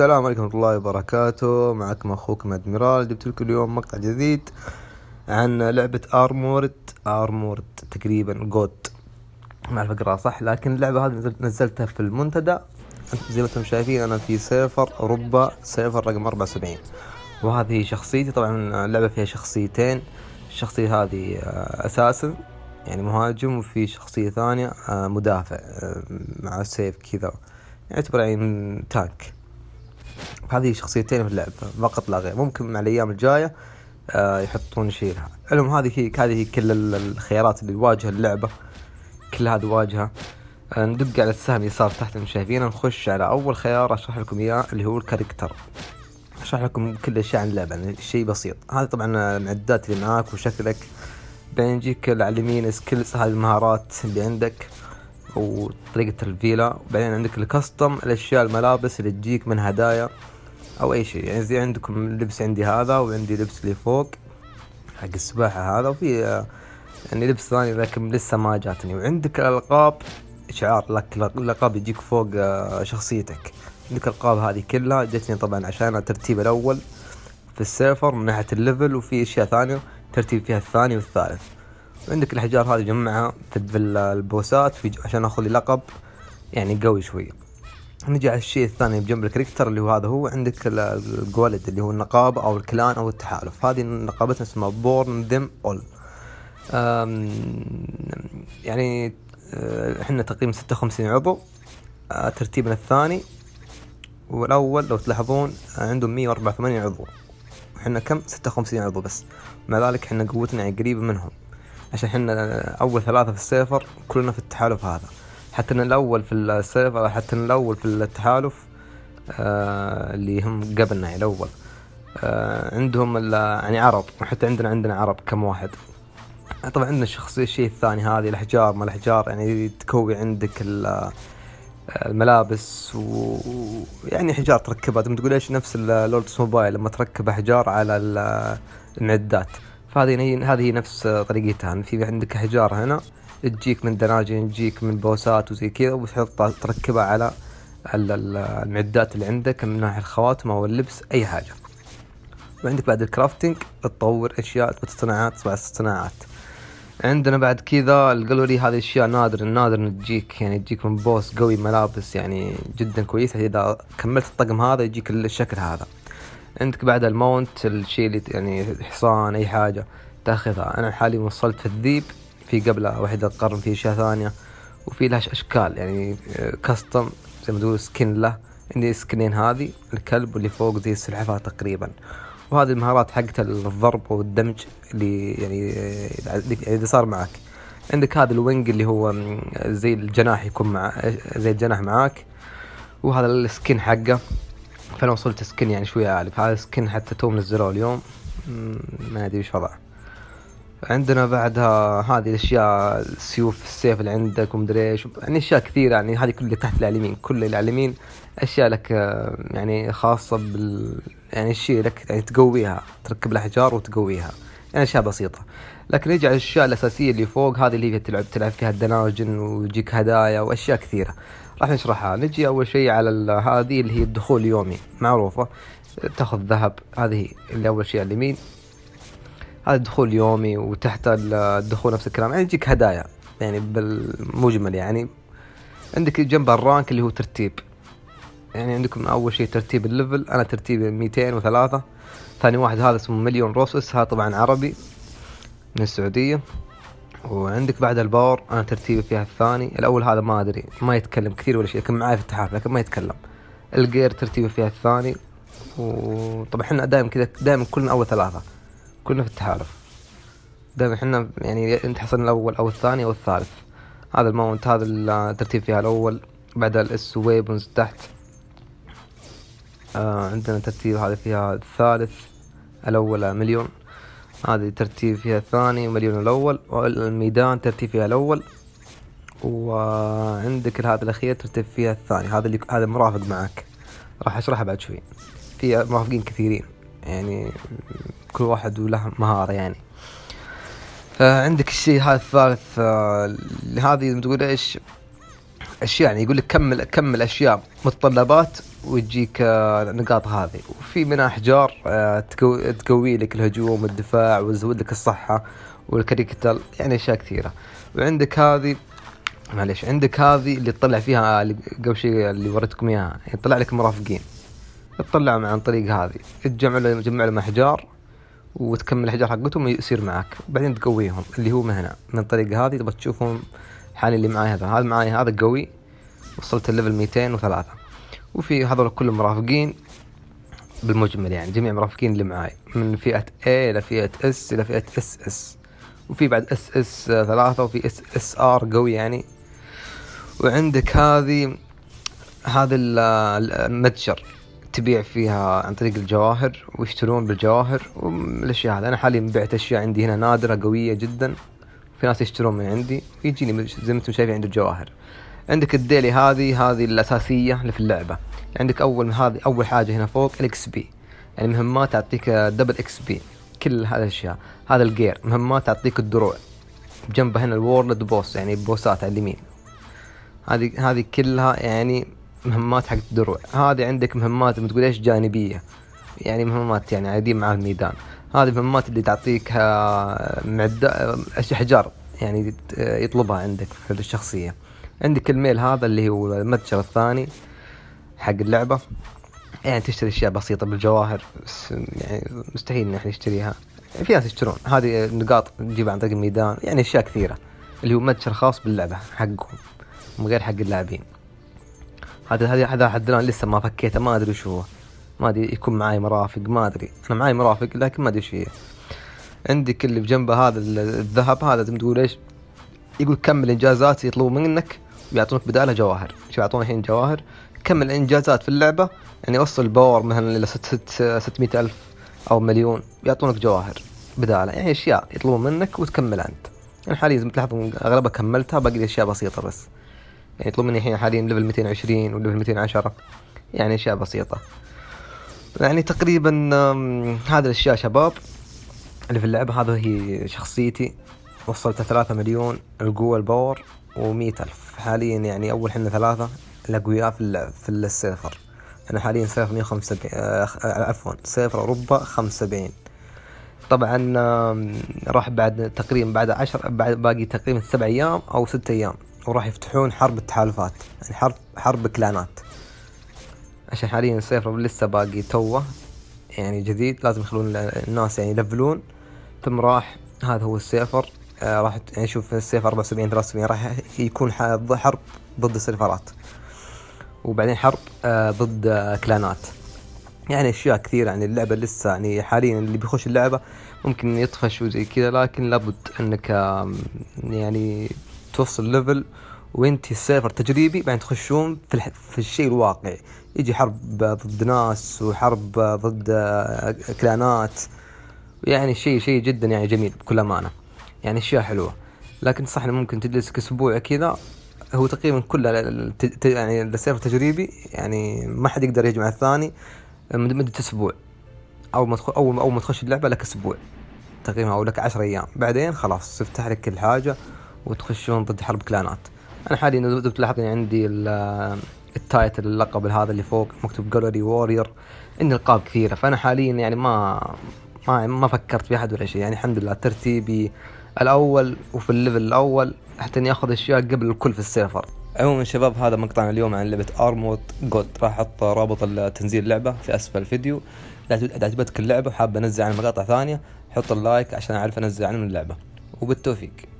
السلام عليكم ورحمة الله وبركاته معكم أخوكم أدميرال جبت لكم اليوم مقطع جديد عن لعبة أرمورد أرمورد تقريبا جود ما أعرف اقراها صح لكن اللعبة هذه نزلت نزلتها في المنتدى زي ما أنتم شايفين أنا في سيرفر أوروبا سيرفر رقم أربعة وسبعين وهذه شخصيتي طبعا اللعبة فيها شخصيتين الشخصية هذه آه، أساسا يعني مهاجم وفي شخصية ثانية آه، مدافع آه، مع سيف كذا يعتبر يعني تانك هذه شخصيتين في اللعبه فقط لا غير ممكن مع الايام الجايه آه، يحطون شيء لها علم هذه هذه كل الخيارات اللي واجهه اللعبه كل هذه واجهه آه، ندق على السهم يسار تحت المشاهدين شايفينه نخش على اول خيار اشرح لكم اياه اللي هو الكاركتر اشرح لكم كل الاشياء عن اللعبه يعني شيء بسيط هذا طبعا المعدات اللي معاك وشكلك بعدين يجيك على اليمين سكيلز هذه المهارات اللي عندك وطريقة الفيلا وبعدين عندك الكاستم الأشياء الملابس اللي تجيك من هدايا او اي شيء يعني زي عندكم لبس عندي هذا وعندي لبس اللي فوق حق السباحة هذا وفي يعني لبس ثاني لكن لسه ما جاتني وعندك الالقاب اشعار لك لقب يجيك فوق آه، شخصيتك عندك الالقاب هذه كلها جتني طبعا عشان الترتيب الاول في السيرفر من ناحية الليفل وفي اشياء ثانية ترتيب فيها الثاني والثالث وعندك الاحجار هذه جمعها في البوسات عشان اخذ لي لقب يعني قوي شوي نجي على الشيء الثاني بجنب الكريكتر اللي هو هذا هو عندك الجوالد اللي هو النقابة أو الكلان أو التحالف هذه نقابتنا اسمها بورن ذم أول يعني آه، احنا تقريبا ستة وخمسين عضو آه، ترتيبنا الثاني والأول لو تلاحظون عندهم مية وأربعة وثمانين عضو احنا كم ستة وخمسين عضو بس مع ذلك احنا قوتنا يعني قريبة منهم عشان احنا أول ثلاثة في السيفر كلنا في التحالف هذا حتى الاول في السيرفر حتى الاول في التحالف آه اللي هم قبلنا يعني الاول آه عندهم يعني عرب وحتى عندنا عندنا عرب كم واحد طبعا عندنا الشخصية الشيء الثاني هذه الأحجار ما الأحجار يعني تكوي عندك الملابس ويعني احجار تركبها تم تقول ايش نفس اللوردس موبايل لما تركب احجار على المعدات فهذه هذه نفس طريقتها يعني في عندك احجار هنا تجيك من دناجين تجيك من بوسات وزي كذا وتحطها تركبها على على المعدات اللي عندك من ناحية الخواتم أو اللبس أي حاجة وعندك بعد الكرافتنج تطور أشياء تبغى صناعات بعد الصناعات عندنا بعد كذا الجالوري هذه أشياء نادر نادر تجيك يعني تجيك من بوس قوي ملابس يعني جدا كويسة إذا كملت الطقم هذا يجيك الشكل هذا عندك بعد الماونت الشيء اللي يعني حصان أي حاجة تاخذها أنا حالي وصلت في الذيب في قبلها وحدة قرن في أشياء ثانية وفي لها أشكال يعني كاستم آه، زي ما تقول سكن له عندي سكنين هذه الكلب واللي فوق زي السلحفاة تقريبا وهذه المهارات حقت الضرب والدمج اللي يعني آه، اللي صار معك عندك هذا الوينج اللي هو زي الجناح يكون مع آه، زي الجناح معاك وهذا السكن حقه فانا وصلت سكن يعني شوية عالي فهذا السكن حتى تو نزلوه اليوم ما ادري وش وضعه عندنا بعدها هذه الاشياء السيوف السيف اللي عندك ومدري ايش يعني اشياء كثيره يعني هذه كلها تحت العالمين كل العالمين اشياء لك يعني خاصه بال يعني الشيء لك يعني تقويها تركب لها حجار وتقويها يعني اشياء بسيطه لكن يجي على الاشياء الاساسيه اللي فوق هذه اللي هي تلعب تلعب فيها الدناجن ويجيك هدايا واشياء كثيره راح نشرحها نجي اول شيء على هذه اللي هي الدخول اليومي معروفه تاخذ ذهب هذه اللي اول شيء على اليمين هذا دخول يومي وتحت الدخول نفس الكلام يعني يجيك هدايا يعني بالمجمل يعني عندك جنب الرانك اللي هو ترتيب يعني عندكم اول شيء ترتيب الليفل انا ترتيبي 203 ثاني واحد هذا اسمه مليون روسس هذا طبعا عربي من السعوديه وعندك بعد الباور انا ترتيبي فيها الثاني الاول هذا ما ادري ما يتكلم كثير ولا شيء كان معاي في التحالف لكن ما يتكلم الجير ترتيبي فيها الثاني وطبعا احنا دائما كذا دائما كلنا اول ثلاثه كلنا في التحالف دائما احنا يعني انت حصلنا الاول او الثاني او الثالث هذا الماونت هذا الترتيب فيها الاول بعد الاس ويبونز تحت آه عندنا ترتيب هذا فيها الثالث الاول مليون هذه ترتيب فيها الثاني ومليون الاول والميدان ترتيب فيها الاول وعندك هذا الاخير ترتيب فيها الثاني هذا اللي هذا مرافق معك راح اشرحه بعد شوي في مرافقين كثيرين يعني كل واحد وله مهارة يعني عندك الشيء هذا الثالث آه، هذه تقول ايش اشياء يعني يقول لك كمل كمل اشياء متطلبات وتجيك النقاط آه، هذه وفي منها احجار آه، تقوي, لك الهجوم والدفاع وتزود لك الصحه والكريكتال يعني اشياء كثيره وعندك هذه معليش عندك هذه اللي تطلع فيها قبل شيء اللي وريتكم اياها يطلع يعني لك مرافقين تطلعهم عن طريق هذه تجمع له تجمع له احجار وتكمل الاحجار حقتهم يصير معك بعدين تقويهم اللي هو مهنة من طريق هذه تبغى تشوفهم حالي اللي معاي هذا هذا معاي هذا قوي وصلت الليفل 203 وفي هذول كلهم مرافقين بالمجمل يعني جميع مرافقين اللي معاي من فئة A إلى فئة S إلى فئة SS وفي بعد اس اس ثلاثة وفي اس اس ار قوي يعني وعندك هذه هذا المتجر تبيع فيها عن طريق الجواهر ويشترون بالجواهر والاشياء هذه انا حاليا بعت اشياء عندي هنا نادره قويه جدا في ناس يشترون من عندي ويجيني زي ما انتم شايفين عندي الجواهر عندك الديلي هذه هذه الاساسيه اللي في اللعبه عندك اول هذه اول حاجه هنا فوق الاكس بي يعني مهمات تعطيك دبل اكس بي كل هذه الاشياء هذا الجير مهمات تعطيك الدروع جنبه هنا الورلد بوس يعني بوسات على اليمين هذه هذه كلها يعني مهمات حق الدروع هذه عندك مهمات ما تقول ايش جانبيه يعني مهمات يعني عادية مع الميدان هذه المهمات اللي تعطيك آه، معدة آه، احجار يعني آه، يطلبها عندك في الشخصية عندك الميل هذا اللي هو المتجر الثاني حق اللعبة يعني تشتري اشياء بسيطة بالجواهر بس يعني مستحيل ان احنا نشتريها في ناس يشترون هذه النقاط تجيبها عن طريق الميدان يعني اشياء كثيرة اللي هو متجر خاص باللعبة حقهم من غير حق اللاعبين هذا هذا هذا حد الان لسه ما فكيته ما ادري شو هو ما ادري يكون معاي مرافق ما ادري انا معاي مرافق لكن ما ادري شو هي عندك اللي بجنبه هذا الذهب هذا زي ما تقول ايش يقول كمل انجازات يطلبوا منك ويعطونك بدالها جواهر شو يعطون الحين جواهر كمل انجازات في اللعبه يعني وصل الباور مثلا الى 600 الف او مليون يعطونك جواهر بدالها يعني اشياء يطلبون منك وتكمل انت انا يعني حاليا زي ما تلاحظون اغلبها كملتها باقي اشياء بسيطه بس يعني يطلب مني الحين حاليا ليفل 220 وليفل 210 يعني اشياء بسيطه يعني تقريبا هذا الاشياء شباب اللي في اللعبه هذا هي شخصيتي وصلت ثلاثة مليون القوة الباور ومية ألف حاليا يعني أول حنا ثلاثة الأقوياء في في السيرفر أنا حاليا سيرفر مية وخمسة آه، عفوا سيرفر أوروبا خمسة وسبعين طبعا راح بعد تقريبا بعد عشر بعد باقي تقريبا سبع أيام أو ست أيام وراح يفتحون حرب التحالفات يعني حرب حرب كلانات عشان حاليا السيرفر لسه باقي توه يعني جديد لازم يخلون الناس يعني يلفلون ثم راح هذا هو السيفر آه راح يعني شوف السيف 74 73 راح يكون حرب ضد السيرفرات وبعدين حرب آه ضد آه كلانات يعني اشياء كثيره يعني اللعبه لسه يعني حاليا اللي بيخش اللعبه ممكن يطفش وزي كذا لكن لابد انك يعني توصل ليفل وانت السيرفر تجريبي بعدين تخشون في, الح... في الشيء الواقعي يجي حرب ضد ناس وحرب ضد آه، كلانات يعني شيء شيء جدا يعني جميل بكل امانه يعني اشياء حلوه لكن صح انه ممكن تجلسك اسبوع كذا هو تقريبا كل يعني السيرفر تجريبي يعني ما حد يقدر يجمع الثاني مدة اسبوع اول ما تخ... اول ما تخش اللعبه لك اسبوع تقريبا او لك 10 ايام بعدين خلاص تفتح لك كل حاجه وتخشون ضد حرب كلانات انا حاليا اذا تلاحظين عندي التايتل اللقب هذا اللي فوق مكتوب جالري وورير عندي القاب كثيره فانا حاليا يعني ما ما ما فكرت احد ولا شيء يعني الحمد لله ترتيبي الاول وفي الليفل الاول حتى اني اخذ اشياء قبل الكل في السيرفر عموما شباب هذا مقطعنا اليوم عن لعبه ارموت جود راح احط رابط تنزيل اللعبه في اسفل الفيديو اذا عجبتك اللعبه وحاب انزل عن مقاطع ثانيه حط اللايك عشان اعرف انزل عن اللعبه وبالتوفيق